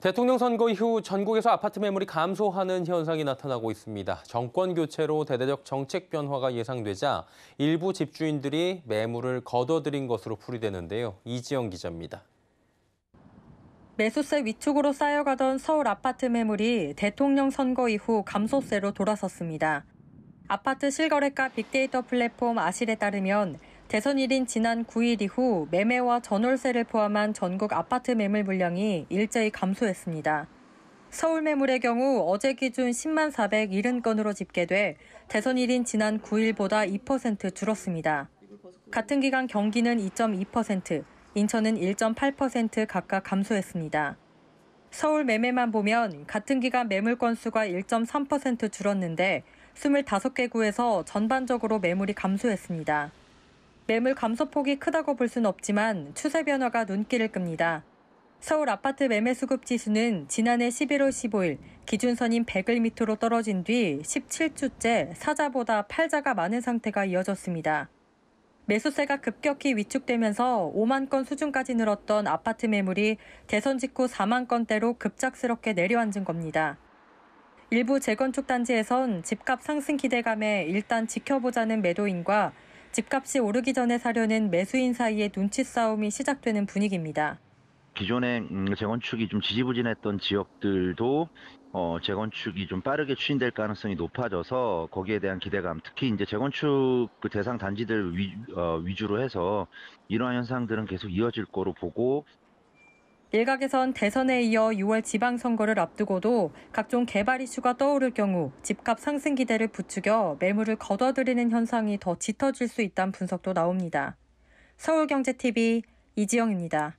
대통령 선거 이후 전국에서 아파트 매물이 감소하는 현상이 나타나고 있습니다. 정권 교체로 대대적 정책 변화가 예상되자 일부 집주인들이 매물을 거둬들인 것으로 풀이되는데요. 이지영 기자입니다. 매수세 위축으로 쌓여가던 서울 아파트 매물이 대통령 선거 이후 감소세로 돌아섰습니다. 아파트 실거래가 빅데이터 플랫폼 아실에 따르면 대선일인 지난 9일 이후 매매와 전월세를 포함한 전국 아파트 매물 물량이 일제히 감소했습니다. 서울 매물의 경우 어제 기준 10만 470건으로 집계돼 대선일인 지난 9일보다 2% 줄었습니다. 같은 기간 경기는 2.2%, 인천은 1.8% 각각 감소했습니다. 서울 매매만 보면 같은 기간 매물 건수가 1.3% 줄었는데 25개 구에서 전반적으로 매물이 감소했습니다. 매물 감소폭이 크다고 볼 수는 없지만 추세 변화가 눈길을 끕니다. 서울 아파트 매매 수급 지수는 지난해 11월 15일 기준선인 100을 밑으로 떨어진 뒤 17주째 사자보다 팔자가 많은 상태가 이어졌습니다. 매수세가 급격히 위축되면서 5만 건 수준까지 늘었던 아파트 매물이 대선 직후 4만 건대로 급작스럽게 내려앉은 겁니다. 일부 재건축 단지에선 집값 상승 기대감에 일단 지켜보자는 매도인과 집값이 오르기 전에 사려는 매수인 사이의 눈치 싸움이 시작되는 분위기입니다. 기존에 음, 재건축이 좀 지지부진했던 지역들도 어, 재건축이 좀 빠르게 추진될 가능성이 높아져서 거기에 대한 기대감, 특히 이제 재건축 그 대상 단지들 위, 어, 위주로 해서 이러한 현상들은 계속 이어질 거로 보고 일각에선 대선에 이어 6월 지방선거를 앞두고도 각종 개발 이슈가 떠오를 경우 집값 상승 기대를 부추겨 매물을 거둬들이는 현상이 더 짙어질 수 있다는 분석도 나옵니다. 서울경제TV 이지영입니다.